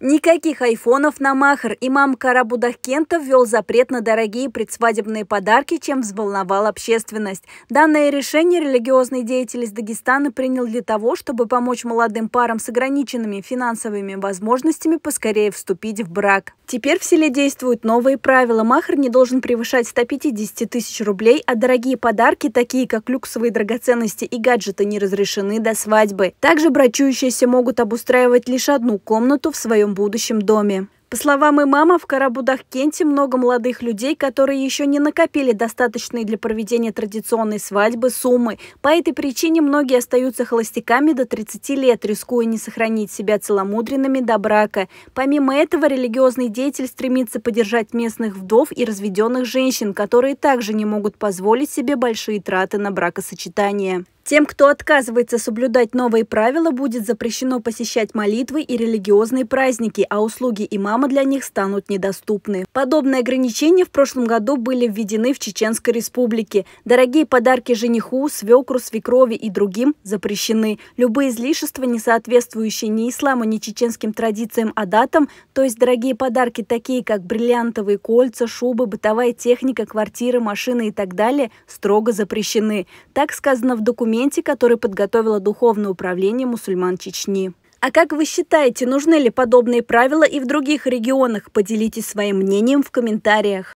Никаких айфонов на махр. Имам Карабудахкента ввел запрет на дорогие предсвадебные подарки, чем взволновал общественность. Данное решение религиозный деятель из Дагестана принял для того, чтобы помочь молодым парам с ограниченными финансовыми возможностями поскорее вступить в брак. Теперь в селе действуют новые правила. Махр не должен превышать 150 тысяч рублей, а дорогие подарки, такие как люксовые драгоценности и гаджеты, не разрешены до свадьбы. Также брачующиеся могут обустраивать лишь одну комнату в своем своем будущем доме. По словам имама, в Карабудах-Кенте много молодых людей, которые еще не накопили достаточные для проведения традиционной свадьбы суммы. По этой причине многие остаются холостяками до 30 лет, рискуя не сохранить себя целомудренными до брака. Помимо этого, религиозный деятель стремится поддержать местных вдов и разведенных женщин, которые также не могут позволить себе большие траты на бракосочетание. Тем, кто отказывается соблюдать новые правила, будет запрещено посещать молитвы и религиозные праздники, а услуги имама для них станут недоступны. Подобные ограничения в прошлом году были введены в Чеченской республике. Дорогие подарки жениху, свекру, свекрови и другим запрещены. Любые излишества, не соответствующие ни исламу, ни чеченским традициям, а датам, то есть дорогие подарки, такие как бриллиантовые кольца, шубы, бытовая техника, квартиры, машины и так далее, строго запрещены. Так сказано в документе документе, который подготовило Духовное управление мусульман Чечни. А как вы считаете, нужны ли подобные правила и в других регионах? Поделитесь своим мнением в комментариях.